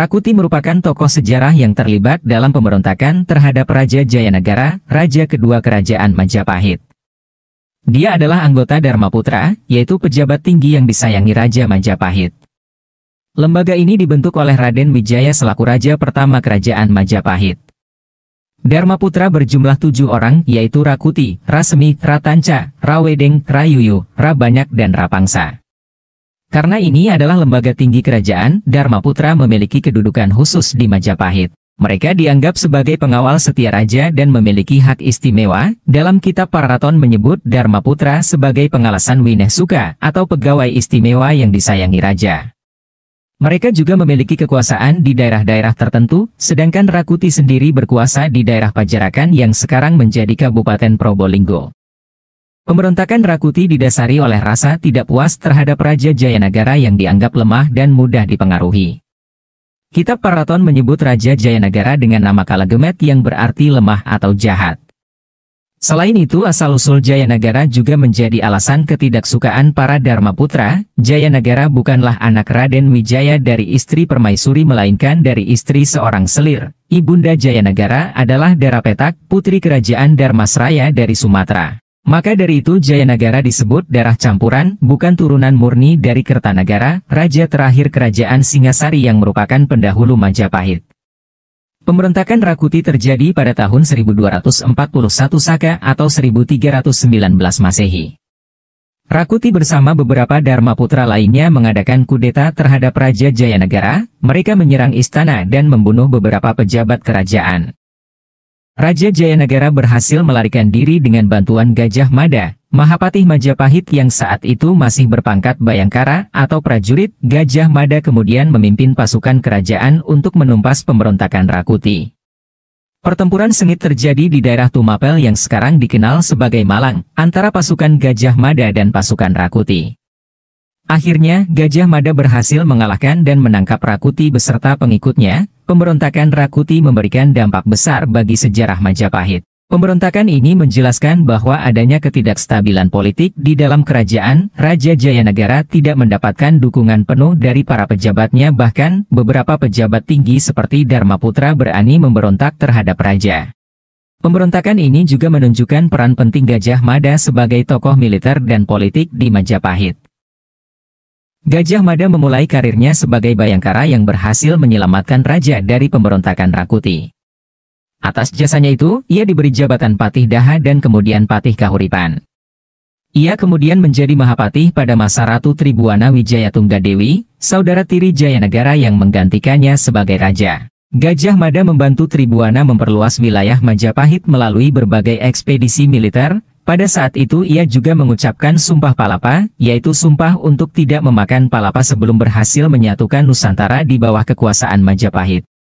Rakuti merupakan tokoh sejarah yang terlibat dalam pemberontakan terhadap Raja Jayanagara, Raja kedua Kerajaan Majapahit. Dia adalah anggota Dharma Putra, yaitu pejabat tinggi yang disayangi Raja Majapahit. Lembaga ini dibentuk oleh Raden Wijaya selaku Raja pertama Kerajaan Majapahit. Dharma Putra berjumlah tujuh orang yaitu Rakuti, Rasmi, Ratanca, Rawedeng, Rayuyu, Rabanyak dan Rapangsa. Karena ini adalah lembaga tinggi kerajaan, Dharma Putra memiliki kedudukan khusus di Majapahit. Mereka dianggap sebagai pengawal setia raja dan memiliki hak istimewa. Dalam kitab Paraton menyebut Dharma Putra sebagai pengalasan Winesuka atau pegawai istimewa yang disayangi raja. Mereka juga memiliki kekuasaan di daerah-daerah tertentu, sedangkan Rakuti sendiri berkuasa di daerah Pajarakan yang sekarang menjadi Kabupaten Probolinggo. Pemberontakan Rakuti didasari oleh rasa tidak puas terhadap Raja Jayanagara yang dianggap lemah dan mudah dipengaruhi. Kitab Paraton menyebut Raja Jayanagara dengan nama Kalagemet yang berarti lemah atau jahat. Selain itu asal-usul Jayanagara juga menjadi alasan ketidaksukaan para Dharma Putra, Jayanagara bukanlah anak Raden Wijaya dari istri Permaisuri melainkan dari istri seorang selir. Ibunda Jayanagara adalah Darapetak, putri kerajaan Dharmasraya dari Sumatera. Maka dari itu Jayanagara disebut darah campuran, bukan turunan murni dari Kertanagara, raja terakhir kerajaan Singasari yang merupakan pendahulu Majapahit. Pemberontakan Rakuti terjadi pada tahun 1241 Saka atau 1319 Masehi. Rakuti bersama beberapa Dharma Putra lainnya mengadakan kudeta terhadap Raja Jayanagara. mereka menyerang istana dan membunuh beberapa pejabat kerajaan. Raja Jayanagara berhasil melarikan diri dengan bantuan Gajah Mada, Mahapatih Majapahit yang saat itu masih berpangkat Bayangkara atau prajurit, Gajah Mada kemudian memimpin pasukan kerajaan untuk menumpas pemberontakan Rakuti. Pertempuran sengit terjadi di daerah Tumapel yang sekarang dikenal sebagai Malang, antara pasukan Gajah Mada dan pasukan Rakuti. Akhirnya, Gajah Mada berhasil mengalahkan dan menangkap Rakuti beserta pengikutnya, pemberontakan Rakuti memberikan dampak besar bagi sejarah Majapahit. Pemberontakan ini menjelaskan bahwa adanya ketidakstabilan politik di dalam kerajaan, Raja Jayanagara tidak mendapatkan dukungan penuh dari para pejabatnya bahkan beberapa pejabat tinggi seperti Dharma Putra berani memberontak terhadap Raja. Pemberontakan ini juga menunjukkan peran penting Gajah Mada sebagai tokoh militer dan politik di Majapahit. Gajah Mada memulai karirnya sebagai bayangkara yang berhasil menyelamatkan raja dari pemberontakan Rakuti. Atas jasanya itu, ia diberi jabatan Patih Daha dan kemudian Patih Kahuripan. Ia kemudian menjadi Mahapatih pada masa Ratu Tribuana Wijaya Tunggadewi, saudara tiri Jayanegara yang menggantikannya sebagai raja. Gajah Mada membantu Tribuana memperluas wilayah Majapahit melalui berbagai ekspedisi militer, pada saat itu ia juga mengucapkan sumpah palapa, yaitu sumpah untuk tidak memakan palapa sebelum berhasil menyatukan Nusantara di bawah kekuasaan Majapahit.